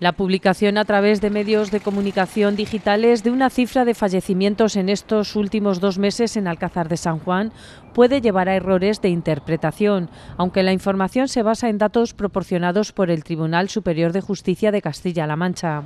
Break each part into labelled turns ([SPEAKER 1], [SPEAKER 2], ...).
[SPEAKER 1] La publicación a través de medios de comunicación digitales de una cifra de fallecimientos en estos últimos dos meses en Alcázar de San Juan puede llevar a errores de interpretación, aunque la información se basa en datos proporcionados por el Tribunal Superior de Justicia de Castilla-La Mancha.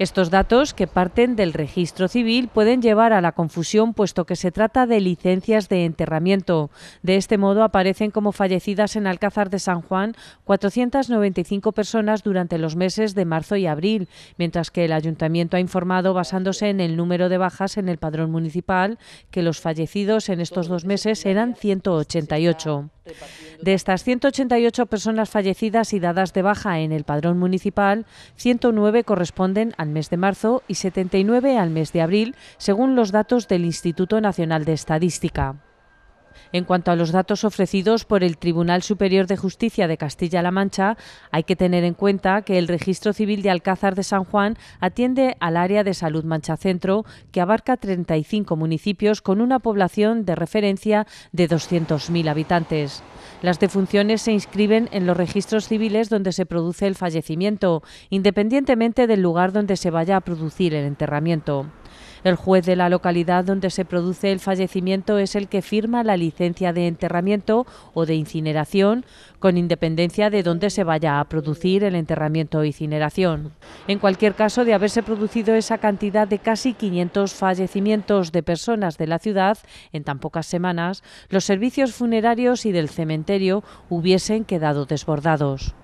[SPEAKER 1] Estos datos, que parten del registro civil, pueden llevar a la confusión puesto que se trata de licencias de enterramiento. De este modo, aparecen como fallecidas en Alcázar de San Juan 495 personas durante los meses de marzo y abril, mientras que el ayuntamiento ha informado, basándose en el número de bajas en el padrón municipal, que los fallecidos en estos dos meses eran 188. De estas 188 personas fallecidas y dadas de baja en el padrón municipal, 109 corresponden al mes de marzo y 79 al mes de abril, según los datos del Instituto Nacional de Estadística. En cuanto a los datos ofrecidos por el Tribunal Superior de Justicia de Castilla-La Mancha, hay que tener en cuenta que el Registro Civil de Alcázar de San Juan atiende al área de salud Mancha Centro, que abarca 35 municipios con una población de referencia de 200.000 habitantes. Las defunciones se inscriben en los registros civiles donde se produce el fallecimiento, independientemente del lugar donde se vaya a producir el enterramiento. El juez de la localidad donde se produce el fallecimiento es el que firma la licencia de enterramiento o de incineración, con independencia de dónde se vaya a producir el enterramiento o incineración. En cualquier caso, de haberse producido esa cantidad de casi 500 fallecimientos de personas de la ciudad en tan pocas semanas, los servicios funerarios y del cementerio hubiesen quedado desbordados.